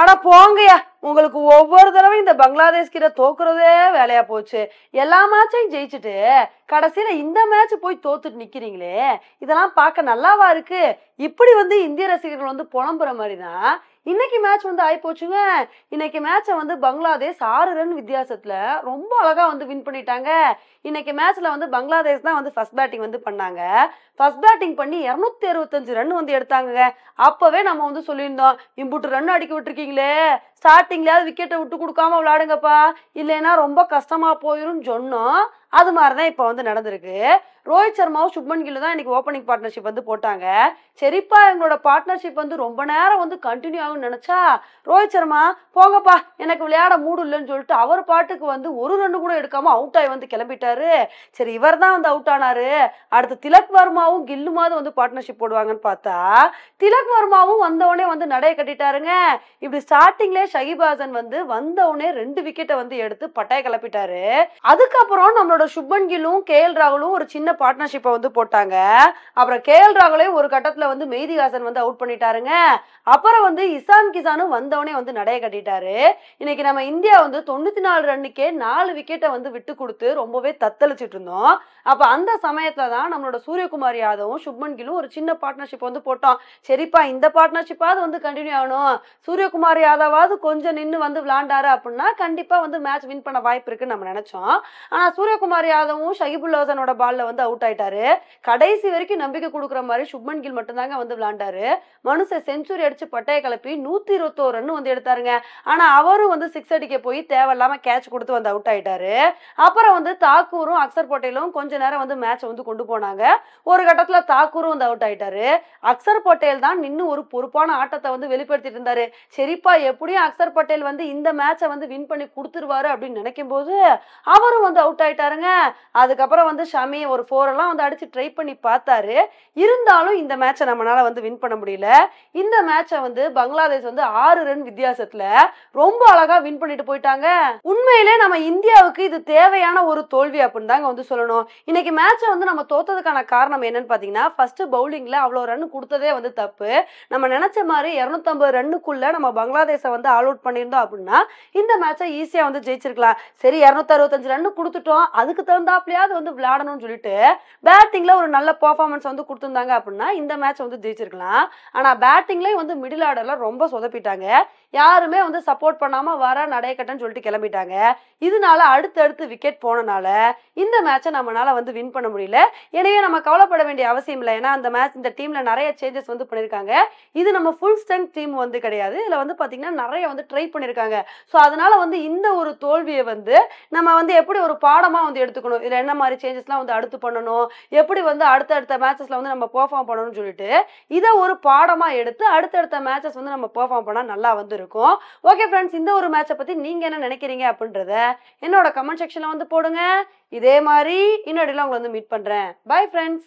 ஆனா போங்கயா உங்களுக்கு ஒவ்வொரு தடவை இந்த பங்களாதேஷ் கிட்ட தோக்குறதே வேலையா போச்சு எல்லா மேட்சையும் ஜெயிச்சுட்டு கடைசியில இந்த மேட்ச் போய் தோத்துட்டு நிக்கிறீங்களே இதெல்லாம் பார்க்க நல்லாவா இருக்கு இப்படி வந்து இந்திய ரசிகர்கள் வந்து புலம்புற மாதிரிதான் இன்னைக்கு மேட்ச் வந்து ஆகி போச்சுங்க இன்னைக்கு மேட்சை வந்து பங்களாதேஷ் ஆறு ரன் வித்தியாசத்தில் ரொம்ப அழகாக வந்து வின் பண்ணிட்டாங்க இன்னைக்கு மேட்ச்சில் வந்து பங்களாதேஷ் தான் வந்து ஃபர்ஸ்ட் பேட்டிங் வந்து பண்ணாங்க ஃபர்ஸ்ட் பேட்டிங் பண்ணி இரநூத்தி அறுபத்தஞ்சு ரன் வந்து எடுத்தாங்க அப்போவே நம்ம வந்து சொல்லியிருந்தோம் இம்புட்டு ரன் அடிக்க விட்டுருக்கீங்களே ஸ்டார்டிங்லயாவது விக்கெட்டை விட்டு கொடுக்காம விளாடுங்கப்பா இல்லைன்னா ரொம்ப கஷ்டமாக போயிடும் சொன்னோம் அது மாதிரி தான் இப்போ வந்து நடந்திருக்கு ரோஹித் சர்மாவும் சுப்மன் கில்லு தான் இன்னைக்கு ஓப்பனிங் பார்ட்னர்ஷிப் வந்து போட்டாங்க சரிப்பா எங்களோட பார்ட்னர்ஷிப் வந்து ரொம்ப நேரம் வந்து கண்டினியூ ஆகும் நினச்சா ரோஹித் சர்மா போங்கப்பா எனக்கு விளையாட மூடு இல்லைன்னு சொல்லிட்டு அவர் பாட்டுக்கு வந்து ஒரு ரன்னு கூட எடுக்காம அவுட் ஆகி வந்து கிளம்பிட்டாரு சரி இவர் தான் வந்து அவுட் ஆனாரு அடுத்து திலக் வர்மாவும் கில்லுமாவது வந்து பார்ட்னர்ஷிப் போடுவாங்கன்னு பார்த்தா திலக் வர்மாவும் வந்தவொடனே வந்து நடைய கட்டிட்டாருங்க இப்படி ஸ்டார்டிங்லேயே ஷகிபாசன் வந்து வந்தவுடனே ரெண்டு விக்கெட்டை வந்து எடுத்து பட்டாய கிளப்பிட்டாரு அதுக்கப்புறம் நம்மளோட அப்புறம் சுப்பன் கில்லும் கே எல் ராகுலும் ஒரு சின்ன பார்ட்னர்ஷிப்பை வந்து போட்டாங்க அப்புறம் கே எல் ராகுலே ஒரு கட்டத்தில் வந்து மெய்திஹாசன் வந்து அவுட் பண்ணிட்டாருங்க அப்புறம் வந்து இசான் கிசானும் வந்தவனே வந்து நடைய கட்டிட்டாரு இன்னைக்கு நம்ம இந்தியா வந்து தொண்ணூத்தி நாலு ரன்னுக்கே நாலு விக்கெட்டை வந்து விட்டு கொடுத்து ரொம்பவே தத்தளிச்சிட்டு இருந்தோம் அப்ப அந்த சமயத்துல தான் நம்மளோட சூரியகுமார் யாதவும் சுப்மன் கிலும் ஒரு சின்ன பார்ட்னர்ஷிப் வந்து போட்டோம் சரிப்பா இந்த பார்ட்னர்ஷிப்பாவது வந்து கண்டினியூ ஆகணும் சூரியகுமார் யாதவாவது கொஞ்சம் நின்று வந்து விளாண்டாரு அப்படின்னா கண்டிப்பாக வந்து மேட்ச் வின் பண்ண வாய்ப்பு இருக்குன்னு நம்ம நினைச்சோம் ஆனா சூரியகுமார் குமார் யாதவும் ஷஹிபுல் ஹசனோட பால்ல வந்து அவுட் ஆயிட்டாரு கடைசி வரைக்கும் நம்பிக்கை கொடுக்குற மாதிரி சுப்மன் கில் மட்டும்தாங்க வந்து விளாண்டாரு மனுஷன் செஞ்சுரி அடிச்சு பட்டையை கிளப்பி நூத்தி இருபத்தோரு ரன் வந்து எடுத்தாருங்க ஆனா அவரும் வந்து சிக்ஸ் அடிக்க போய் தேவையில்லாம கேட்ச் கொடுத்து வந்து அவுட் ஆயிட்டாரு அப்புறம் வந்து தாக்கூரும் அக்சர் பட்டேலும் கொஞ்ச நேரம் வந்து மேட்சை வந்து கொண்டு போனாங்க ஒரு கட்டத்துல தாக்கூரும் வந்து அவுட் ஆயிட்டாரு அக்சர் பட்டேல் தான் நின்று ஒரு பொறுப்பான ஆட்டத்தை வந்து வெளிப்படுத்திட்டு இருந்தாரு சரிப்பா எப்படியும் அக்சர் பட்டேல் வந்து இந்த மேட்சை வந்து வின் பண்ணி கொடுத்துருவாரு அப்படின்னு நினைக்கும் போது அவரும் வந்து அவுட் ஆயிட்டாருங்க பார்த்தாங்க அதுக்கப்புறம் வந்து ஷமி ஒரு ஃபோர் எல்லாம் வந்து அடிச்சு ட்ரை பண்ணி பார்த்தாரு இருந்தாலும் இந்த மேட்சை நம்மளால வந்து வின் பண்ண முடியல இந்த மேட்சை வந்து பங்களாதேஷ் வந்து ஆறு ரன் வித்தியாசத்துல ரொம்ப அழகா வின் பண்ணிட்டு போயிட்டாங்க உண்மையிலே நம்ம இந்தியாவுக்கு இது தேவையான ஒரு தோல்வி அப்படின்னு தாங்க வந்து சொல்லணும் இன்னைக்கு மேட்சை வந்து நம்ம தோத்ததுக்கான காரணம் என்னன்னு பாத்தீங்கன்னா ஃபர்ஸ்ட் பவுலிங்ல அவ்வளோ ரன் கொடுத்ததே வந்து தப்பு நம்ம நினைச்ச மாதிரி இரநூத்தம்பது ரன்னுக்குள்ள நம்ம பங்களாதேஷை வந்து ஆல் அவுட் பண்ணியிருந்தோம் அப்படின்னா இந்த மேட்சை ஈஸியா வந்து ஜெயிச்சிருக்கலாம் சரி இரநூத்தி அறுபத்தஞ்சு ரன் கொடுத்துட்டோம் அதுக்கு தகுந்தாப்லையாவது வந்து விளையாடணும்னு சொல்லிட்டு பேட்டிங்கில் ஒரு நல்ல பர்ஃபார்மன்ஸ் வந்து கொடுத்துருந்தாங்க அப்படின்னா இந்த மேட்ச் வந்து ஜெயிச்சிருக்கலாம் ஆனால் பேட்டிங்லேயே வந்து மிடில் ஆர்டரில் ரொம்ப சொதப்பிட்டாங்க யாருமே வந்து சப்போர்ட் பண்ணாமல் வர நடையக்கட்டன்னு சொல்லிட்டு கிளம்பிட்டாங்க இதனால அடுத்தடுத்து விக்கெட் போனனால இந்த மேட்சை நம்மளால வந்து வின் பண்ண முடியல எனவே நம்ம கவலைப்பட வேண்டிய அவசியம் இல்லை ஏன்னா அந்த மேட்ச் இந்த டீம்ல நிறைய சேஞ்சஸ் வந்து பண்ணியிருக்காங்க இது நம்ம ஃபுல் ஸ்ட்ரென்த் டீம் வந்து கிடையாது இதில் வந்து பார்த்தீங்கன்னா நிறைய வந்து ட்ரை பண்ணியிருக்காங்க ஸோ அதனால வந்து இந்த ஒரு தோல்வியை வந்து நம்ம வந்து எப்படி ஒரு பாடமாக வந்து வந்து எடுத்துக்கணும் இதில் என்ன மாதிரி சேஞ்சஸ்லாம் வந்து அடுத்து பண்ணணும் எப்படி வந்து அடுத்தடுத்த மேட்சஸில் வந்து நம்ம பெர்ஃபார்ம் பண்ணணும்னு சொல்லிட்டு இதை ஒரு பாடமாக எடுத்து அடுத்தடுத்த மேட்சஸ் வந்து நம்ம பெர்ஃபார்ம் பண்ணால் நல்லா வந்துருக்கும் ஓகே ஃப்ரெண்ட்ஸ் இந்த ஒரு மேட்சை பற்றி நீங்கள் என்ன நினைக்கிறீங்க அப்படின்றத என்னோட கமெண்ட் செக்ஷனில் வந்து போடுங்க இதே மாதிரி இன்னொடையில் உங்களை வந்து மீட் பண்ணுறேன் பை ஃப்ரெண்ட்ஸ்